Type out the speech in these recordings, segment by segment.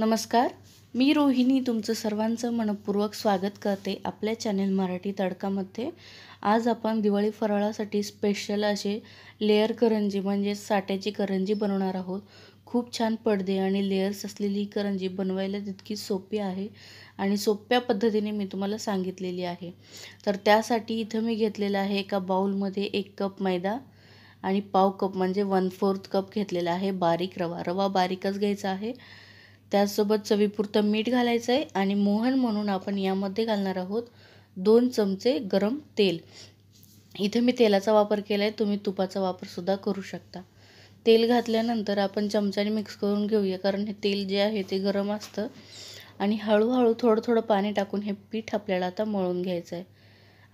नमस्कार मी रोहिणी तुमचं सर्वांचं मनपूर्वक स्वागत करते आपल्या चॅनल मराठी तडकामध्ये आज आपण दिवाळी फराळासाठी स्पेशल असे लेअर करंजी म्हणजे साठ्याची करंजी बनवणार आहोत खूप छान पडदे आणि लेअर्स असलेली करंजी बनवायला तितकी सोपी आहे आणि सोप्या पद्धतीने मी तुम्हाला सांगितलेली आहे तर त्यासाठी इथं मी घेतलेलं आहे एका बाऊलमध्ये एक कप मैदा आणि पाव कप म्हणजे वन फोर्थ कप घेतलेला आहे बारीक रवा रवा बारीकच घ्यायचा आहे त्याचसोबत चवीपुरतं मीठ घालायचं आहे आणि मोहन म्हणून आपण यामध्ये घालणार आहोत दोन चमचे गरम तेल इथे मी तेलाचा वापर केला आहे तुम्ही तुपाचा वापरसुद्धा करू शकता तेल घातल्यानंतर आपण चमच्याने मिक्स करून घेऊया कारण हे तेल जे आहे ते गरम असतं आणि हळूहळू थोडं थोडं पाणी टाकून हे पीठ आपल्याला आता मळून घ्यायचं आहे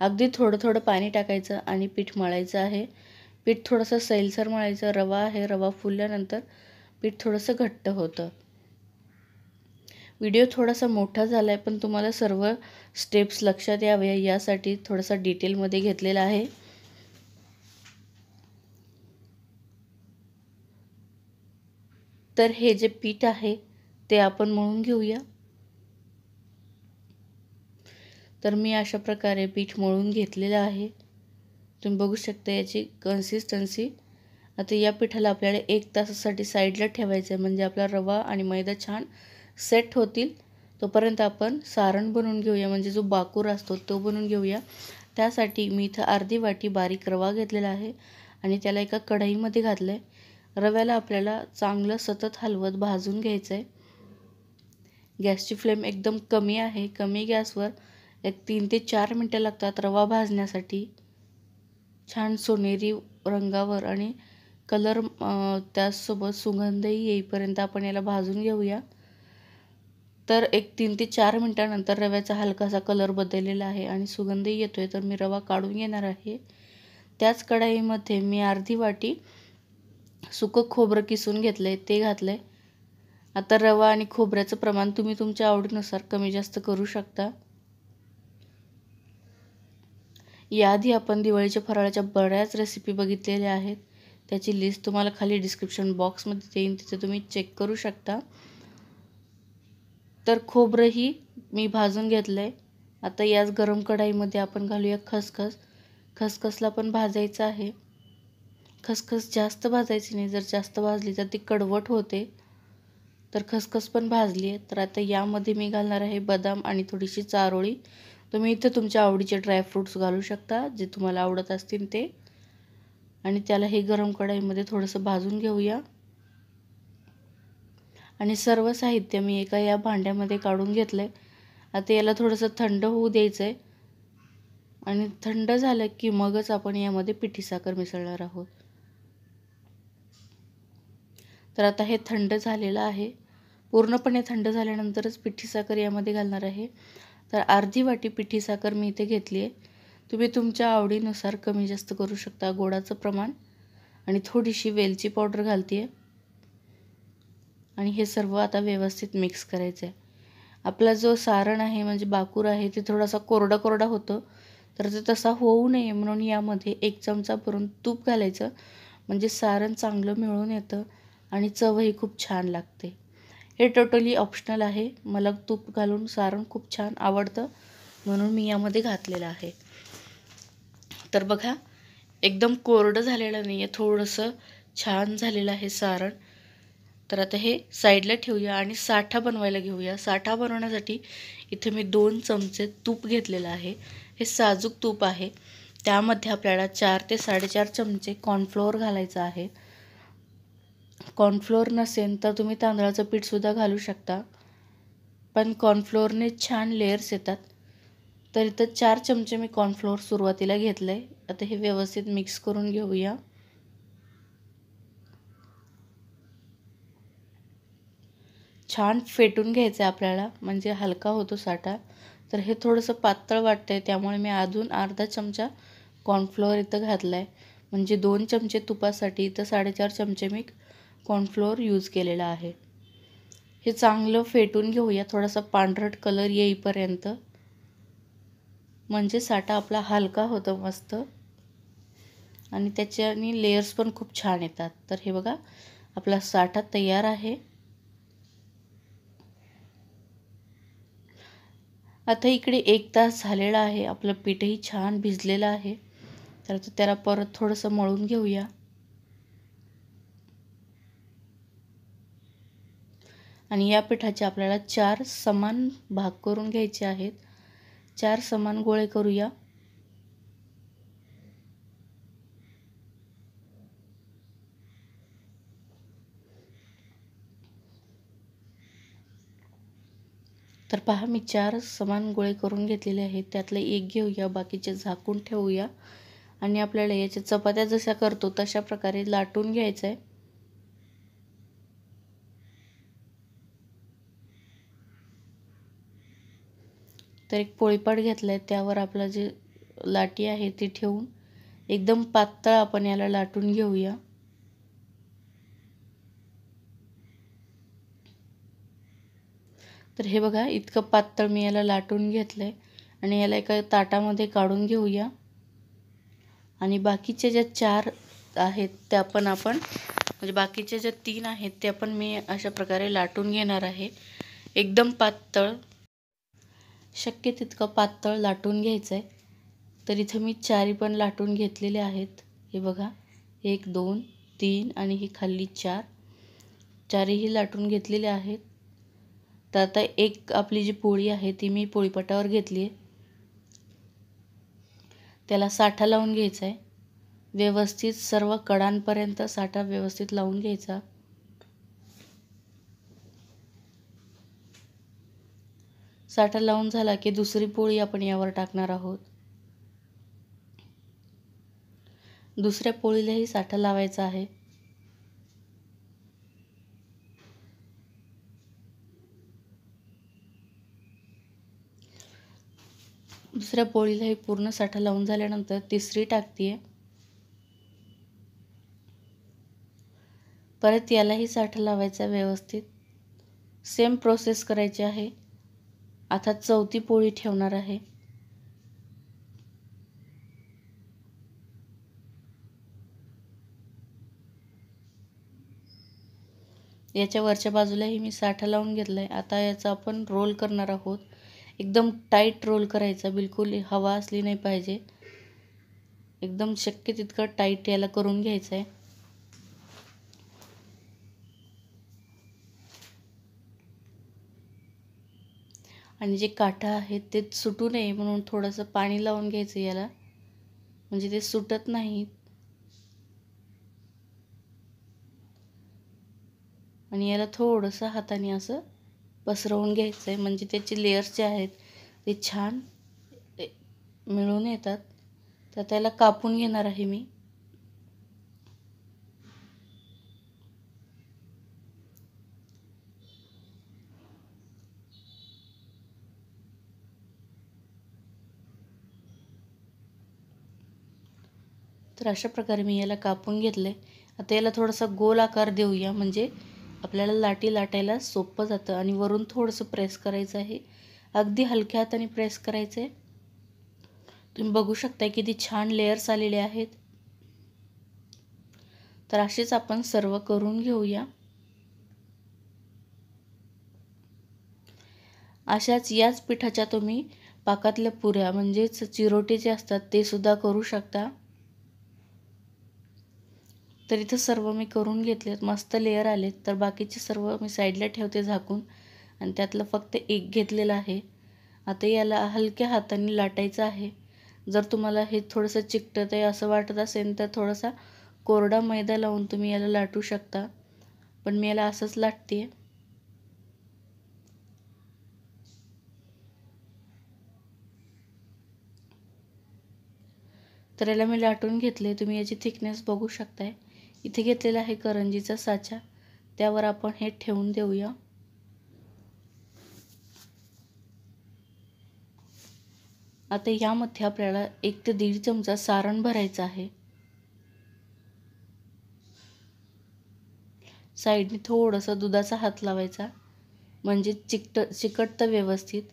अगदी थोडं थोडं पाणी टाकायचं आणि पीठ मळायचं आहे पीठ थोडंसं सैलसर मळायचं रवा आहे रवा फुलल्यानंतर पीठ थोडंसं घट्ट होतं व्हिडिओ थोडासा मोठा झाला आहे पण तुम्हाला सर्व स्टेप्स लक्षात याव्या यासाठी थोडासा डिटेलमध्ये घेतलेला आहे तर हे जे पीठ आहे ते आपण मळून घेऊया तर मी अशा प्रकारे पीठ मळून घेतलेलं आहे तुम्ही बघू शकता याची कन्सिस्टन्सी आता या पिठाला आपल्याला एक तासासाठी साईडला ठेवायचं आहे म्हणजे आपला रवा आणि मैदा छान सेट होतील तोपर्यंत आपण सारण बनवून घेऊया म्हणजे जो बाकूर असतो तो बनवून घेऊया त्यासाठी मी इथं अर्धी वाटी बारीक रवा घेतलेला आहे आणि त्याला एका कढईमध्ये घातलं आहे रव्याला आपल्याला चांगलं सतत हलवत भाजून घ्यायचं आहे गॅसची फ्लेम एकदम कमी आहे कमी गॅसवर एक तीन ते चार मिनटं लागतात रवा भाजण्यासाठी छान सोनेरी रंगावर आणि कलर त्याचसोबत सुगंधही येईपर्यंत आपण याला भाजून घेऊया तर एक तीन ते चार मिनटानंतर रव्याचा हलकासा कलर बदललेला आहे आणि सुगंधही येतो आहे तर मी रवा काढून घेणार आहे त्याच कढाईमध्ये मी अर्धी वाटी सुकं खोबरं किसून घेतलं आहे ते घातलं आहे आता रवा आणि खोबऱ्याचं प्रमाण तुम्ही तुमच्या आवडीनुसार कमी जास्त करू शकता याआधी आपण दिवाळीच्या फराळाच्या बऱ्याच रेसिपी बघितलेल्या आहेत त्याची लिस्ट तुम्हाला खाली डिस्क्रिप्शन बॉक्समध्ये देईन तिथे तुम्ही चेक करू शकता तर खोबरंही मी भाजून घेतलं आहे आता याच गरम कढाईमध्ये आपण घालूया खसखस खसखसला पण भाजायचं आहे खसखस जास्त भाजायची नाही जर जास्त भाजली तर ती कडवट होते तर खसखस पण भाजली आहे तर आता यामध्ये मी घालणार आहे बदाम आणि थोडीशी चारोळी तुम्ही इथं तुमच्या आवडीचे ड्रायफ्रूट्स घालू शकता जे तुम्हाला आवडत असतील ते आणि त्याला हे गरम कढाईमध्ये थोडंसं भाजून घेऊया आणि सर्व साहित्य मी एका या भांड्यामध्ये काढून घेतलं आहे आता याला थोडंसं थंड होऊ द्यायचं आहे आणि थंड झालं की मगच आपण यामध्ये पिठीसाखर मिसळणार आहोत तर आता हे थंड झालेलं आहे पूर्णपणे थंड झाल्यानंतरच पिठी साखर यामध्ये घालणार आहे तर अर्धी वाटी पिठी साखर मी इथे घेतली आहे तुम्ही तुमच्या आवडीनुसार कमी जास्त करू शकता गोडाचं प्रमाण आणि थोडीशी वेलची पावडर घालते आहे आणि हे सर्व आता व्यवस्थित मिक्स करायचं आहे आपला जो सारण आहे म्हणजे बाकूर आहे ते थोडासा कोरडा कोरडा होतं तर ते तसा होऊ नये म्हणून यामध्ये एक चमचा भरून तूप घालायचं म्हणजे सारण चांगलं मिळून येतं आणि चवही खूप छान लागते हे टोटली ऑप्शनल आहे मला तूप घालून सारण खूप छान आवडतं म्हणून मी यामध्ये घातलेलं आहे तर बघा एकदम कोरडं झालेलं नाही आहे थोडंसं छान झालेलं आहे सारण तर आता हे साईडला ठेवूया आणि साठा बनवायला घेऊया साठा बनवण्यासाठी इथे मी दोन चमचे तूप घेतलेलं आहे हे साजूक तूप आहे त्यामध्ये आपल्याला चार ते साडेचार चमचे कॉर्नफ्लोअर घालायचं आहे कॉर्नफ्लोअर नसेल तर तुम्ही तांदळाचं पीठसुद्धा घालू शकता पण कॉर्नफ्लोअरने छान लेयर्स येतात तर इथं चार चमचे मी कॉर्नफ्लोअर सुरुवातीला घेतलं आहे आता हे व्यवस्थित मिक्स करून घेऊया छान फेटून घ्यायचं आहे आपल्याला म्हणजे हलका होतो साठा तर हे थोडंसं पातळ वाटतं आहे त्यामुळे मी अजून अर्धा चमचा कॉर्नफ्लोअर इथं घातला आहे म्हणजे दोन चमचे तुपासाठी इथं साडेचार चमचे मी कॉर्नफ्लोअर यूज केलेला आहे हे चांगलं फेटून घेऊया थोडासा पांढरट कलर येईपर्यंत म्हणजे साठा आपला हलका होतो मस्त आणि त्याच्यानी लेयर्स पण खूप छान येतात तर हे बघा आपला साठा तयार आहे आता इकडे एक तास झालेला आहे आपलं पीठही छान भिजलेलं आहे तर आता त्याला परत थोडंसं मळून घेऊया आणि या पिठाचे आपल्याला चार समान भाग करून घ्यायचे आहेत चार समान गोळे करूया तर पहा मी चार समान गोळे करून घेतलेले आहेत त्यातले एक घेऊया बाकीचे झाकून ठेवूया आणि आपल्याला याच्या चपात्या जशा करतो तशा प्रकारे लाटून घ्यायचं आहे तर एक पोळीपाट घेतला आहे त्यावर आपलं जे लाटी आहे ती ठेवून एकदम पातळ आपण याला लाटून घेऊया तर हे बघा इतकं पातळ मी याला लाटून घेतलं आहे आणि याला एका ताटामध्ये काढून घेऊया आणि बाकीच्या ज्या चार आहेत त्या पण आपण म्हणजे बाकीच्या ज्या तीन आहेत त्या पण मी अशा प्रकारे लाटून घेणार आहे एकदम पातळ शक्य तितकं पातळ लाटून घ्यायचं आहे तर इथं मी चारी पण लाटून घेतलेले आहेत हे बघा एक दोन तीन आणि ही खाल्ली चार चारीही लाटून घेतलेले आहेत तर आता एक आपली जी पोळी आहे ती मी पोळीपटावर घेतली आहे त्याला साठा लावून घ्यायचा आहे व्यवस्थित सर्व कडांपर्यंत साठा व्यवस्थित लावून घ्यायचा साठा लावून झाला की दुसरी पोळी आपण यावर टाकणार आहोत दुसऱ्या पोळीलाही साठा लावायचा आहे दुसऱ्या पोळीला ही पूर्ण साठा लावून झाल्यानंतर तिसरी टाकते परत यालाही साठा लावायचा व्यवस्थित सेम प्रोसेस करायची आहे आता चौथी पोळी ठेवणार आहे याच्या वरच्या बाजूलाही मी साठा लावून घेतला आहे आता याचा आपण रोल करणार आहोत एकदम टाईट रोल करायचा बिलकुल हवा असली नाही पाहिजे एकदम शक्य तितकं टाईट याला करून घ्यायचं आहे आणि जे काठा आहेत ते सुटू नये म्हणून थोडंसं पाणी लावून घ्यायचं याला म्हणजे ते सुटत नाहीत आणि याला थोडंसं हाताने असं पसरवून घ्यायचं आहे म्हणजे त्याचे लेयर्स जे आहेत ते छान मिळून येतात तर त्याला कापून घेणार आहे मी तर अशा प्रकारे मी याला कापून घेतलं आहे आता याला थोडासा गोल आकार देऊया म्हणजे आपल्याला लाटी लाटायला सोपं जातं आणि वरून थोडंसं प्रेस करायचं आहे अगदी हलक्या हाताने प्रेस करायचं आहे तुम्ही बघू शकता किती छान लेयर्स आलेले आहेत तर असेच आपण सर्व करून घेऊया अशाच याच पिठाच्या तुम्ही पाकातल्या पुऱ्या म्हणजेच चिरोटे जे असतात ते सुद्धा करू शकता तर इथं सर्व मी करून घेतलेत मस्त लेअर आलेत तर बाकीचे सर्व मी साईडला ठेवते झाकून आणि त्यातलं फक्त एक घेतलेलं आहे आता याला हलक्या हाताने लाटायचं आहे जर तुम्हाला हे थोडंसं चिकटत आहे असं वाटत असेल तर थोडासा कोरडा मैदा लावून तुम्ही याला लाटू शकता पण मी याला असंच लाटते तर याला मी लाटून घेतले तुम्ही याची थिकनेस बघू शकताय इथे घेतलेला आहे करंजीचा साचा त्यावर आपण हे ठेवून देऊया आता यामध्ये आपल्याला एक ते दीड चमचा सारण भरायचा आहे साईडने थोडंसं सा दुधाचा हात लावायचा म्हणजे चिकट चिकटतं व्यवस्थित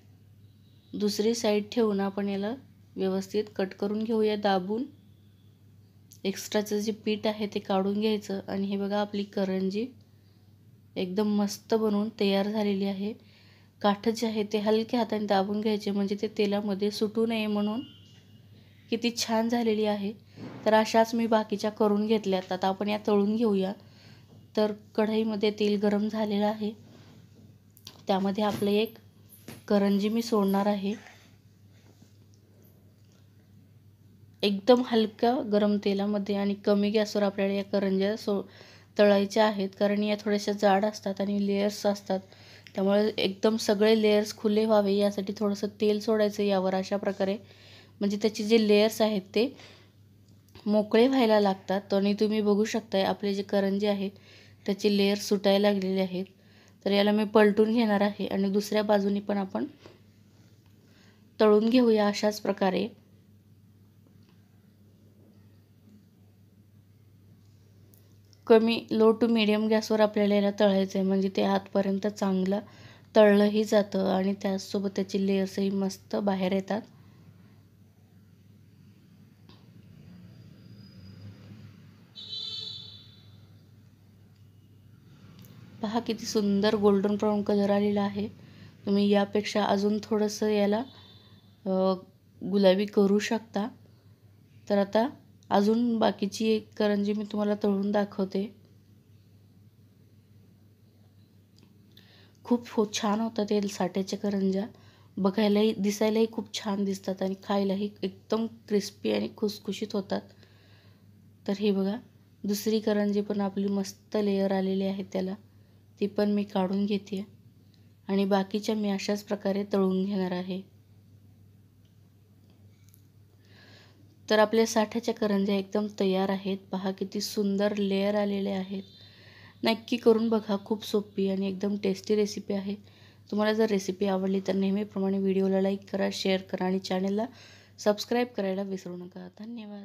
दुसरी साईड ठेवून आपण याला व्यवस्थित कट करून घेऊया दाबून एक्स्ट्राचं जे पीठ आहे ते काढून घ्यायचं आणि हे बघा आपली करंजी एकदम मस्त बनवून तयार झालेली आहे काठ जे आहे ते हलक्या हाताने दाबून घ्यायचे म्हणजे ते तेलामध्ये सुटू नये म्हणून किती छान झालेली आहे तर अशाच मी बाकीच्या करून घेतल्यात आता आपण या तळून घेऊया तर कढईमध्ये तेल गरम झालेलं आहे त्यामध्ये आपलं एक करंजी मी सोडणार आहे एकदम हलक्या गरम तेलामध्ये आणि कमी गॅसवर आपल्याला या करंज्या सो तळायच्या आहेत कारण या थोड्याशा जाड असतात आणि लेयर्स असतात त्यामुळे एकदम सगळे लेयर्स खुले व्हावे यासाठी थोडंसं तेल सोडायचं यावर अशा प्रकारे म्हणजे त्याचे जे लेयर्स आहेत ते मोकळे व्हायला लागतात आणि तुम्ही बघू शकताय आपले जे करंजे आहेत त्याचे लेयर्स सुटायला लागलेले आहेत तर याला मी पलटून घेणार आहे आणि दुसऱ्या बाजूने पण आपण तळून घेऊया अशाच प्रकारे कमी लो टू मिडियम गॅसवर आपल्याला याला तळायचं आहे म्हणजे ते आतपर्यंत चांगलं तळलंही जातं आणि त्याचसोबत त्याची लेयर्सही मस्त बाहेर येतात पहा किती सुंदर गोल्डन ब्राऊन कलर आलेला आहे तुम्ही यापेक्षा अजून थोडंसं याला गुलाबी करू शकता तर आता अजून बाकीची एक करंजी मी तुम्हाला तळून दाखवते खूप हो छान होतात तेल साठ्याच्या करंजा बघायलाही दिसायलाही खूप छान दिसतात आणि खायलाही एकदम क्रिस्पी आणि खुसखुशीत होतात तर हे बघा दुसरी करंजी पण आपली मस्त लेयर आलेली आहे त्याला ती पण मी काढून घेते आणि बाकीच्या मी अशाच प्रकारे तळून घेणार आहे तर आपल्या साठ्याच्या करंज्या एकदम तयार आहेत पहा किती सुंदर लेअर आलेले आहेत नक्की करून बघा खूप सोपी आणि एकदम टेस्टी रेसिपी आहे तुम्हाला जर रेसिपी आवडली तर नेहमीप्रमाणे व्हिडिओला लाईक करा शेअर करा आणि चॅनलला सबस्क्राईब करायला विसरू नका धन्यवाद